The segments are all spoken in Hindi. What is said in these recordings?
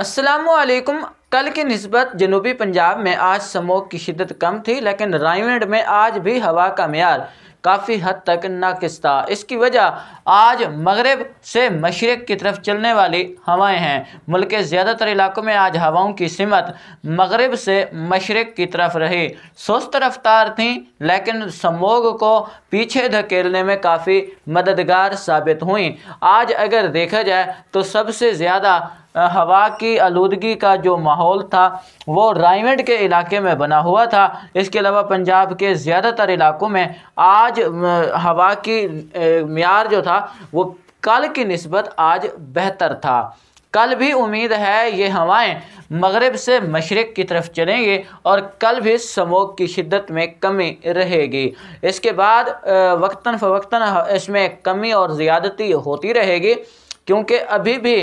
असलम कल की नस्बत जनूबी पंजाब में आज समोग की शिदत कम थी लेकिन रायवेंड में आज भी हवा का मैार काफ़ी हद तक नाकस था इसकी वजह आज मगरब से मशरक़ की तरफ चलने वाली हवाएं हैं मुल्क के ज़्यादातर इलाकों में आज हवाओं की सिमत मगरब से मशरक़ की तरफ रही सुस्त रफ्तार थी लेकिन समोग को पीछे धकेलने में काफ़ी मददगार साबित हुई आज अगर देखा जाए तो सबसे ज़्यादा हवा की आलूदगी का जो माहौल था वो रायमंड के इलाके में बना हुआ था इसके अलावा पंजाब के ज़्यादातर इलाकों में आज हवा की मीर जो था वो कल की नस्बत आज बेहतर था कल भी उम्मीद है ये हवाएं मगरब से मशरक़ की तरफ चलेंगी और कल भी समोक की शिद्दत में कमी रहेगी इसके बाद वक्ता फ़वक्ता इसमें कमी और ज़्यादती होती रहेगी क्योंकि अभी भी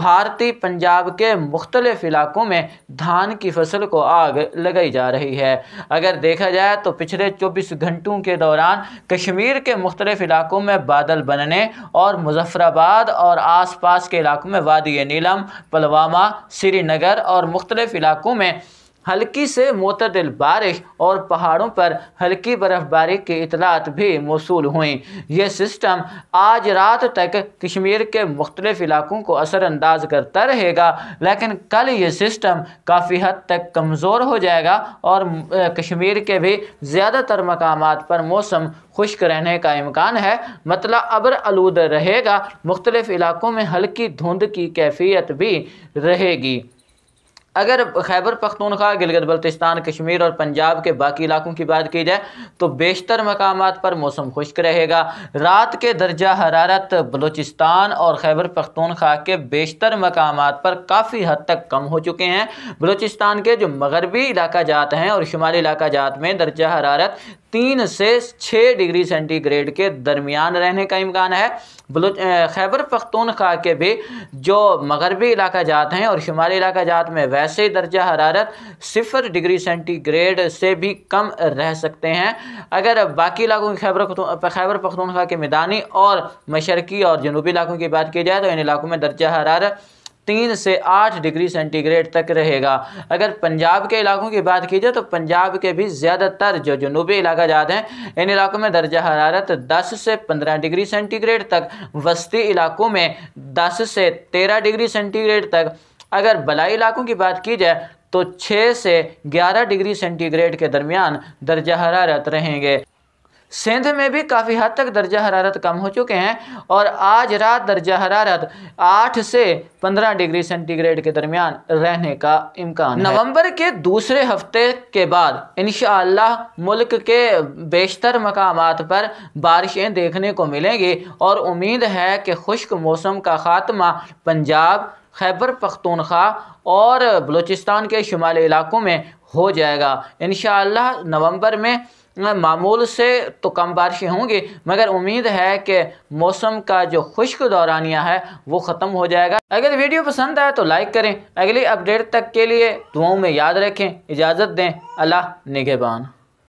भारतीय पंजाब के मुख्तलिफ़ इलाकों में धान की फसल को आग लगाई जा रही है अगर देखा जाए तो पिछले चौबीस घंटों के दौरान कश्मीर के मुख्तलिफ़ इलाकों में बादल बनने और मुजफ्फराबाद और आस पास के इलाकों में वादी नीलम पुलवामा श्रीनगर और मुख्तलिफ़ इलाकों में हल्की से मतदल बारिश और पहाड़ों पर हल्की बर्फबारी की इतलात भी मौसू हुई यह सिस्टम आज रात तक कश्मीर के मुख्तलिफ इलाकों को असरअंदाज करता रहेगा लेकिन कल यह सिस्टम काफ़ी हद तक कमज़ोर हो जाएगा और कश्मीर के भी ज़्यादातर मकाम पर मौसम खुश्क रहने का इम्कान है मतलब अबर आलूद रहेगा मुख्तलिफ इलाकों में हल्की धुंध की कैफियत भी रहेगी अगर खैबर पख्तूनख्वा गिलगित बल्तिस्तान कश्मीर और पंजाब के बाकी इलाकों की बात की जाए तो बेशतर मकाम पर मौसम खुश्क रहेगा रात के दर्जा हरारत बलूचिस्तान और खैबर पख्तूनख्वा के बेशतर मकाम पर काफ़ी हद तक कम हो चुके हैं बलूचिस्तान के जो मगरबी इलाका जात हैं और शुमाली इलाका जात में दर्जा हरारत तीन से छः डिग्री सेंटीग्रेड के दरमियान रहने का इम्कान है बलोच खैबर पख्तूनख्वा के भी जो मगरबी इलाका जात हैं और शुमाली इलाका जात में वैसे ही दर्जा हरारत सिफर डिग्री सेंटीग्रेड से भी कम रह सकते हैं अगर बाकी इलाकों की खैबर खैबर पख्तूनख्वा के मैदानी और मशरकी और जनूबी इलाकों की बात की जाए तो इन इलाकों में दर्जा हरारत तीन से आठ डिग्री सेंटीग्रेड तक रहेगा अगर पंजाब के इलाकों की बात की जाए तो पंजाब के भी ज़्यादातर जो जनूबी इलाका ज़्यादा हैं इन इलाकों में दर्जा हरारत दस से पंद्रह डिग्री सेंटीग्रेड तक वस्ती इलाकों में दस से तेरह डिग्री सेंटीग्रेड तक अगर बलाई इलाकों की बात की जाए तो 6 से 11 डिग्री सेंटीग्रेड के दरमियान दर्जा हरारत रहेंगे सिंध में भी काफ़ी हद तक दर्जा हरारत कम हो चुके हैं और आज रात दर्जा हरारत 8 से 15 डिग्री सेंटीग्रेड के दरमियान रहने का इम्कान नवंबर के दूसरे हफ्ते के बाद इन मुल्क के बेशतर मकाम पर बारिशें देखने को मिलेंगी और उम्मीद है कि खुश्क मौसम का ख़ात्मा पंजाब खैबर पख्तूनख्वा और बलूचिस्तान के शुमाली इलाकों में हो जाएगा इन नवंबर में मामूल से तो कम बारिशें होंगी मगर उम्मीद है कि मौसम का जो खुश्क दौरानिया है वो ख़त्म हो जाएगा अगर वीडियो पसंद आए तो लाइक करें अगली अपडेट तक के लिए दुआओं में याद रखें इजाज़त दें अल्लाह निगेबान